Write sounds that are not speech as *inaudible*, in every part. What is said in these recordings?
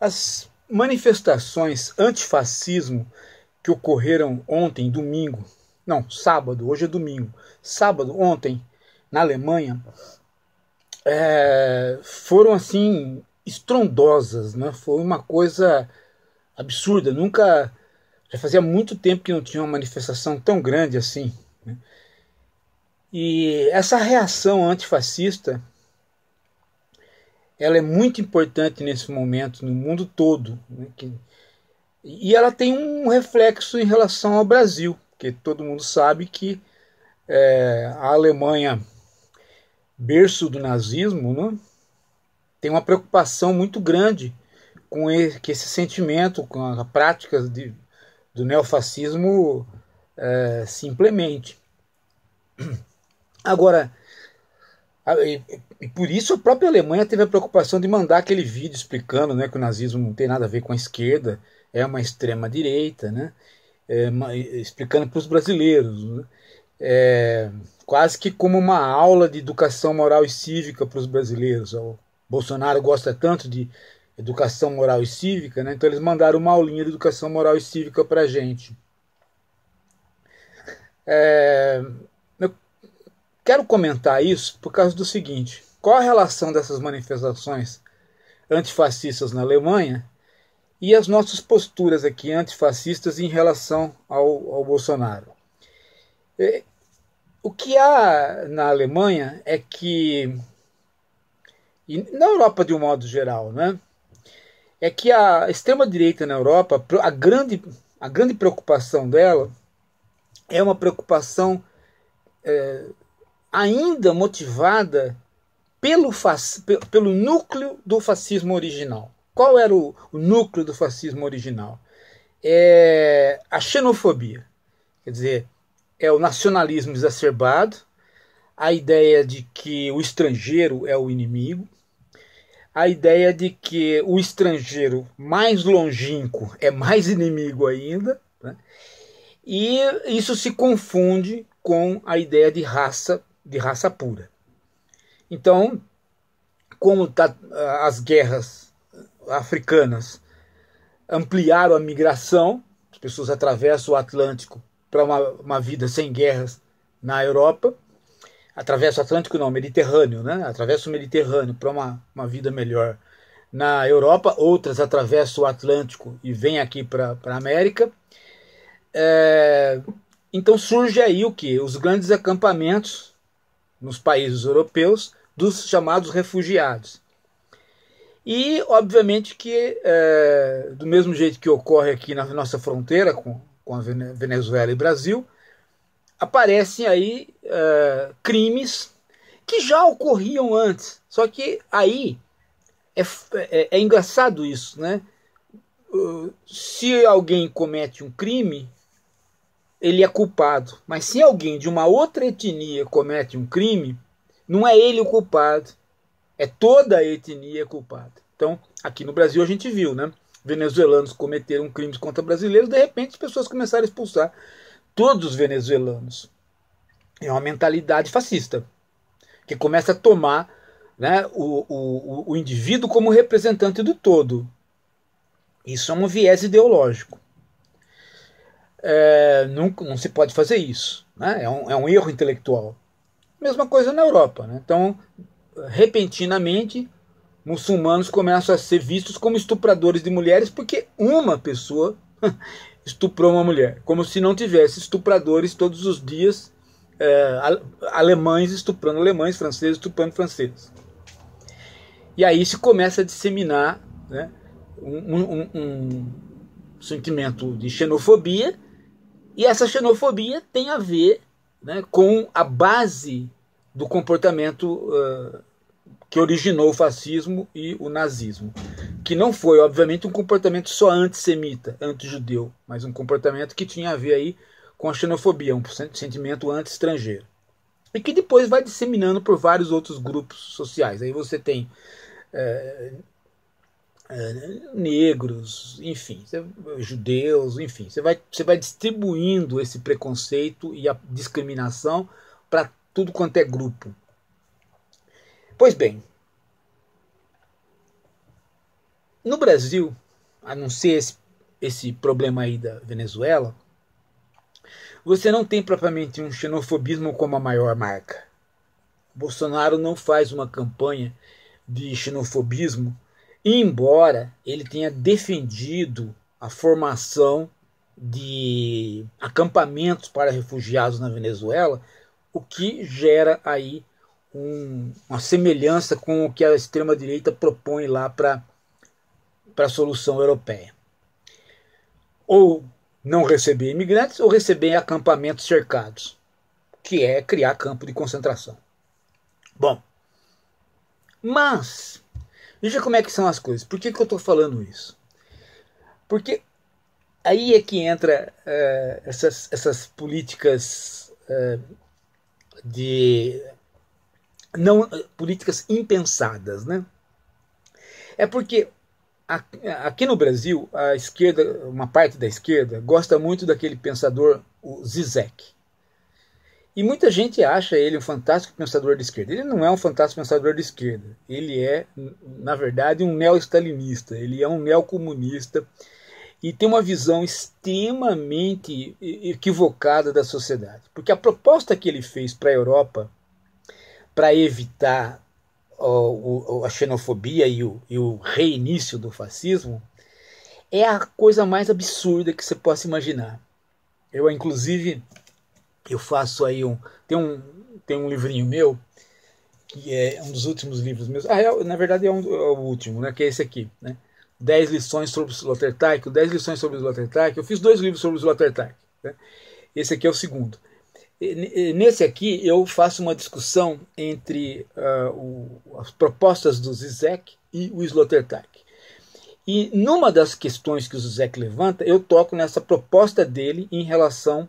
As manifestações antifascismo que ocorreram ontem, domingo, não, sábado, hoje é domingo, sábado, ontem, na Alemanha, é, foram assim estrondosas, né? Foi uma coisa absurda. Nunca, já fazia muito tempo que não tinha uma manifestação tão grande assim. Né? E essa reação antifascista ela é muito importante nesse momento no mundo todo. Né? Que, e ela tem um reflexo em relação ao Brasil, que todo mundo sabe que é, a Alemanha, berço do nazismo, né? tem uma preocupação muito grande com esse, que esse sentimento, com a prática de, do neofascismo é, se implemente. Agora, ah, e, e, por isso a própria Alemanha teve a preocupação de mandar aquele vídeo explicando né, que o nazismo não tem nada a ver com a esquerda, é uma extrema direita, né? É, explicando para os brasileiros, né? é, quase que como uma aula de educação moral e cívica para os brasileiros. O Bolsonaro gosta tanto de educação moral e cívica, né? então eles mandaram uma aulinha de educação moral e cívica para a gente. É, Quero comentar isso por causa do seguinte: qual a relação dessas manifestações antifascistas na Alemanha e as nossas posturas aqui antifascistas em relação ao, ao Bolsonaro? É, o que há na Alemanha é que, e na Europa de um modo geral, né? é que a extrema-direita na Europa, a grande, a grande preocupação dela é uma preocupação é, ainda motivada pelo, pelo núcleo do fascismo original. Qual era o, o núcleo do fascismo original? É a xenofobia, quer dizer, é o nacionalismo exacerbado, a ideia de que o estrangeiro é o inimigo, a ideia de que o estrangeiro mais longínquo é mais inimigo ainda, né? e isso se confunde com a ideia de raça de raça pura. Então, como tá, ah, as guerras africanas ampliaram a migração, as pessoas atravessam o Atlântico para uma, uma vida sem guerras na Europa, atravessa o Atlântico não, Mediterrâneo, né? Atravessa o Mediterrâneo para uma, uma vida melhor na Europa, outras atravessam o Atlântico e vêm aqui para a América. É, então surge aí o que? Os grandes acampamentos nos países europeus dos chamados refugiados. E, obviamente, que é, do mesmo jeito que ocorre aqui na nossa fronteira com, com a Venezuela e Brasil, aparecem aí é, crimes que já ocorriam antes. Só que aí é, é, é engraçado isso, né? Se alguém comete um crime, ele é culpado. Mas se alguém de uma outra etnia comete um crime, não é ele o culpado, é toda a etnia culpada. Então, aqui no Brasil a gente viu, né? Venezuelanos cometeram crimes contra brasileiros, de repente as pessoas começaram a expulsar todos os venezuelanos. É uma mentalidade fascista que começa a tomar né, o, o, o indivíduo como representante do todo. Isso é um viés ideológico é, não, não se pode fazer isso. Né? É, um, é um erro intelectual. Mesma coisa na Europa. Né? Então, repentinamente, muçulmanos começam a ser vistos como estupradores de mulheres porque uma pessoa *laughs* estuprou uma mulher. Como se não tivesse estupradores todos os dias, é, alemães estuprando alemães, franceses estuprando franceses. E aí se começa a disseminar né, um, um, um sentimento de xenofobia e essa xenofobia tem a ver né, com a base do comportamento uh, que originou o fascismo e o nazismo, que não foi, obviamente, um comportamento só antissemita, antijudeu, mas um comportamento que tinha a ver aí com a xenofobia, um sentimento anti-estrangeiro. E que depois vai disseminando por vários outros grupos sociais. Aí você tem eh, é, negros, enfim, judeus, enfim, você vai, você vai distribuindo esse preconceito e a discriminação para tudo quanto é grupo. Pois bem, no Brasil, a não ser esse, esse problema aí da Venezuela, você não tem propriamente um xenofobismo como a maior marca. Bolsonaro não faz uma campanha de xenofobismo embora ele tenha defendido a formação de acampamentos para refugiados na Venezuela, o que gera aí um, uma semelhança com o que a extrema-direita propõe lá para a solução europeia. Ou não receber imigrantes ou receber acampamentos cercados, que é criar campo de concentração. Bom, mas Veja como é que são as coisas. Por que, que eu estou falando isso? Porque aí é que entra eh, essas, essas políticas eh, de não políticas impensadas, né? É porque aqui no Brasil a esquerda, uma parte da esquerda gosta muito daquele pensador o Zizek. E muita gente acha ele um fantástico pensador de esquerda. Ele não é um fantástico pensador de esquerda. Ele é, na verdade, um neo-stalinista. Ele é um neocomunista e tem uma visão extremamente equivocada da sociedade. Porque a proposta que ele fez para a Europa para evitar ó, o, a xenofobia e o, e o reinício do fascismo é a coisa mais absurda que você possa imaginar. Eu, inclusive, eu faço aí um. Tem um, tem um livrinho meu, que é um dos últimos livros meus. Ah, é, na verdade é, um, é, o último, né? Que é esse aqui, né? 10 lições sobre o Sloterdijk, dez lições sobre o Sloterdijk. Eu fiz dois livros sobre o Sloterdijk. Né? Esse aqui é o segundo. E, nesse aqui eu faço uma discussão entre uh, o, as propostas do Zizek e o Sloterdijk. E numa das questões que o Zizek levanta, eu toco nessa proposta dele em relação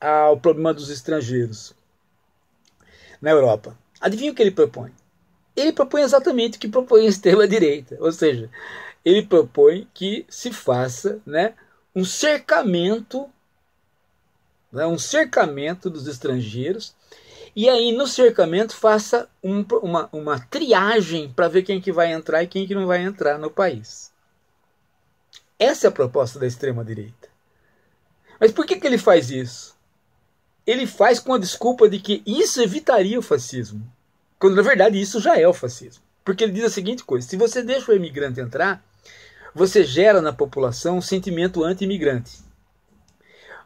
ao problema dos estrangeiros na Europa. Adivinha o que ele propõe? Ele propõe exatamente o que propõe a extrema-direita, ou seja, ele propõe que se faça né, um cercamento né, um cercamento dos estrangeiros e aí no cercamento faça um, uma, uma triagem para ver quem que vai entrar e quem que não vai entrar no país. Essa é a proposta da extrema-direita. Mas por que, que ele faz isso? ele faz com a desculpa de que isso evitaria o fascismo. Quando na verdade isso já é o fascismo. Porque ele diz a seguinte coisa: se você deixa o imigrante entrar, você gera na população um sentimento anti-imigrante.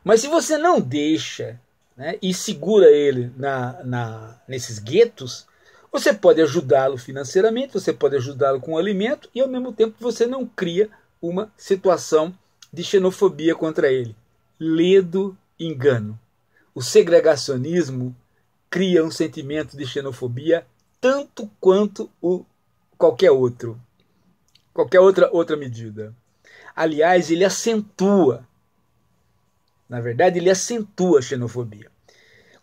Mas se você não deixa né, e segura ele na, na, nesses guetos, você pode ajudá-lo financeiramente, você pode ajudá-lo com alimento e ao mesmo tempo você não cria uma situação de xenofobia contra ele. Ledo engano o segregacionismo cria um sentimento de xenofobia tanto quanto o qualquer outro, qualquer outra outra medida. Aliás, ele acentua. Na verdade, ele acentua a xenofobia.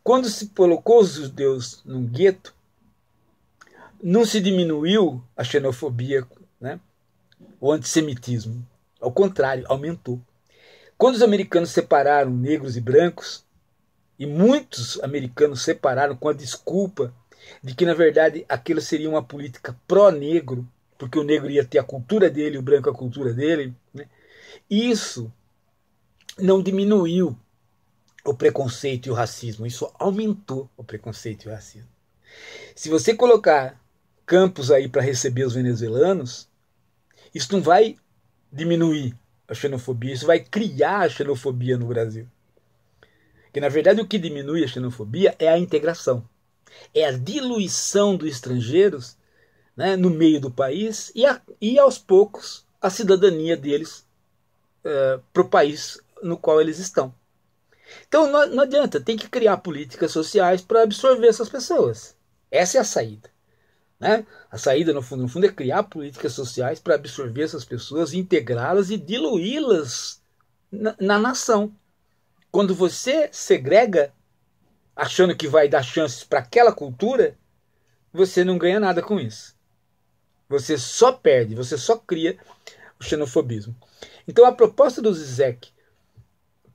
Quando se colocou os judeus num gueto, não se diminuiu a xenofobia, né? o antissemitismo. Ao contrário, aumentou. Quando os americanos separaram negros e brancos, e muitos americanos separaram com a desculpa de que, na verdade, aquilo seria uma política pró-negro, porque o negro ia ter a cultura dele, o branco a cultura dele. Né? Isso não diminuiu o preconceito e o racismo, isso aumentou o preconceito e o racismo. Se você colocar campos aí para receber os venezuelanos, isso não vai diminuir a xenofobia, isso vai criar a xenofobia no Brasil. Que na verdade o que diminui a xenofobia é a integração, é a diluição dos estrangeiros né, no meio do país e, a, e aos poucos a cidadania deles é, para o país no qual eles estão. Então não, não adianta, tem que criar políticas sociais para absorver essas pessoas. Essa é a saída. Né? A saída, no fundo, no fundo, é criar políticas sociais para absorver essas pessoas, integrá-las e diluí-las na, na, nação. Quando você segrega, achando que vai dar chances para aquela cultura, você não ganha nada com isso. Você só perde, você só cria o xenofobismo. Então a proposta do Zizek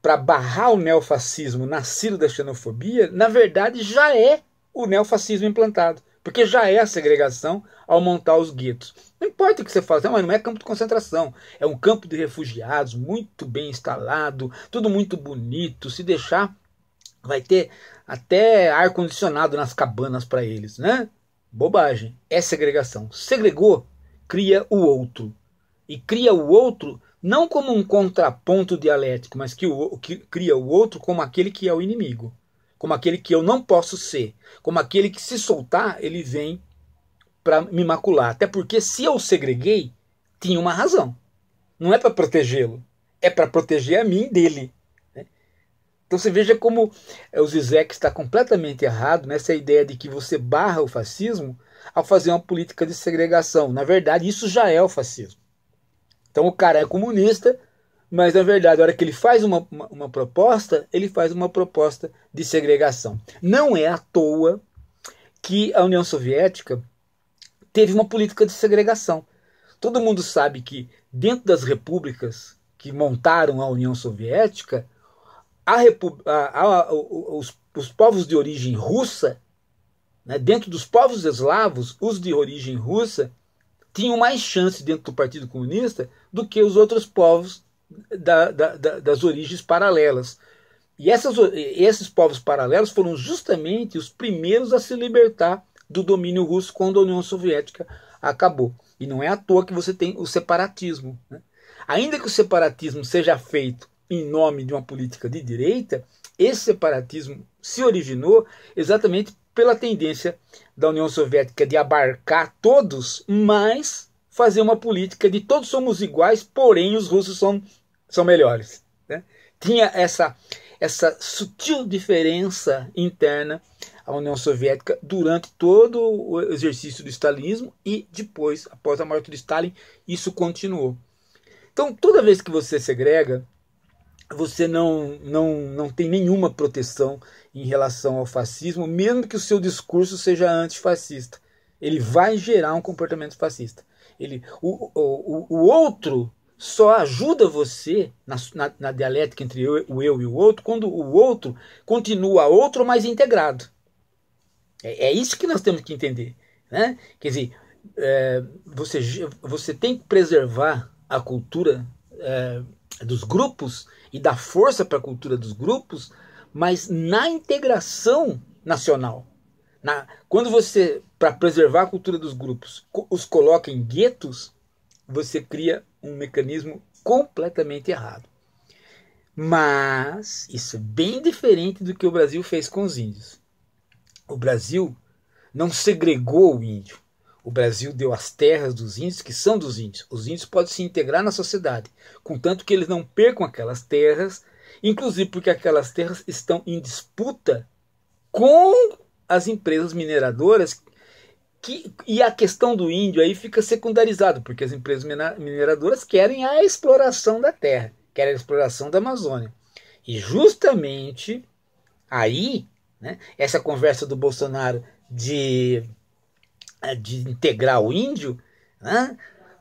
para barrar o neofascismo nascido da xenofobia, na verdade já é o neofascismo implantado. Porque já é a segregação ao montar os guetos. Não importa o que você faça, mas não é campo de concentração. É um campo de refugiados muito bem instalado, tudo muito bonito. Se deixar, vai ter até ar-condicionado nas cabanas para eles, né? Bobagem. É segregação. Segregou, cria o outro. E cria o outro não como um contraponto dialético, mas que, o, que cria o outro como aquele que é o inimigo como aquele que eu não posso ser, como aquele que se soltar, ele vem para me macular. Até porque se eu segreguei, tinha uma razão. Não é para protegê-lo, é para proteger a mim dele. Né? Então você veja como eh, o Zizek está completamente errado nessa ideia de que você barra o fascismo ao fazer uma política de segregação. Na verdade, isso já é o fascismo. Então o cara é comunista, mas na verdade, a hora que ele faz uma, uma, uma, proposta, ele faz uma proposta de segregação. Não é à toa que a União Soviética teve uma política de segregação. Todo mundo sabe que dentro das repúblicas que montaram a União Soviética, a a, a, os, os povos de origem russa, né, dentro dos povos eslavos, os de origem russa tinham mais chance dentro do Partido Comunista do que os outros povos da, da, das origens paralelas. E essas, esses povos paralelos foram justamente os primeiros a se libertar do domínio russo quando a União Soviética acabou. E não é à toa que você tem o separatismo. Né? Ainda que o separatismo seja feito em nome de uma política de direita, esse separatismo se originou exatamente pela tendência da União Soviética de abarcar todos, mas fazer uma política de todos somos iguais, porém os russos são são melhores. Né? Tinha essa, essa sutil diferença interna à União Soviética durante todo o exercício do stalinismo e depois, após a morte de Stalin, isso continuou. Então, toda vez que você segrega, você não, não, não tem nenhuma proteção em relação ao fascismo, mesmo que o seu discurso seja antifascista. Ele vai gerar um comportamento fascista. Ele, o, o, o outro só ajuda você na, na, na dialética entre eu, o eu e o outro quando o outro continua outro mais integrado. É, é isso que nós temos que entender. Né? Quer dizer, é, você, você tem que preservar a cultura é, dos grupos e dar força para a cultura dos grupos, mas na integração nacional. Na, quando você, para preservar a cultura dos grupos, os coloca em guetos, você cria um mecanismo completamente errado. Mas isso é bem diferente do que o Brasil fez com os índios. O Brasil não segregou o índio. O Brasil deu as terras dos índios, que são dos índios. Os índios podem se integrar na sociedade, contanto que eles não percam aquelas terras, inclusive porque aquelas terras estão em disputa com as empresas mineradoras que, e a questão do índio aí fica secundarizado, porque as empresas mineradoras querem a exploração da terra, querem a exploração da Amazônia. E justamente aí, né, essa conversa do Bolsonaro de, eh, de integrar o índio, né,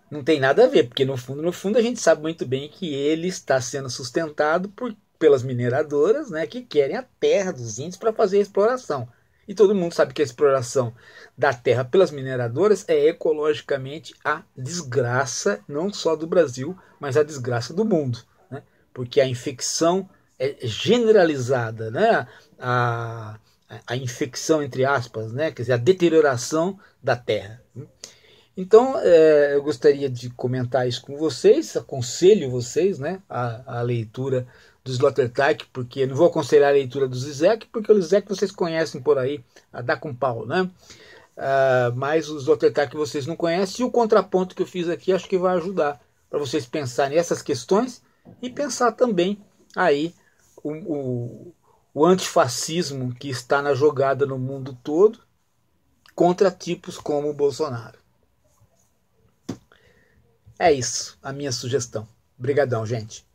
não tem nada a ver, porque no fundo, no fundo a gente sabe muito bem que ele está sendo sustentado por, pelas mineradoras né, que querem a terra dos índios para fazer a exploração. E todo mundo sabe que a exploração da terra pelas mineradoras é ecologicamente a desgraça, não só do Brasil, mas a desgraça do mundo. Né? Porque a infecção é generalizada, né? a, a, infecção, entre aspas, né? quer dizer, a deterioração da terra. Então, é, eu gostaria de comentar isso com vocês, aconselho vocês né, a, a leitura do Sloterdijk, porque não vou aconselhar a leitura do Zizek, porque o Zizek vocês conhecem por aí, a dar com pau, né? Uh, mas o Sloterdijk vocês não conhecem, e o contraponto que eu fiz aqui acho que vai ajudar para vocês pensarem essas questões e pensar também aí o, o, o antifascismo que está na jogada no mundo todo contra tipos como o Bolsonaro. É isso, a minha sugestão. Obrigadão, gente.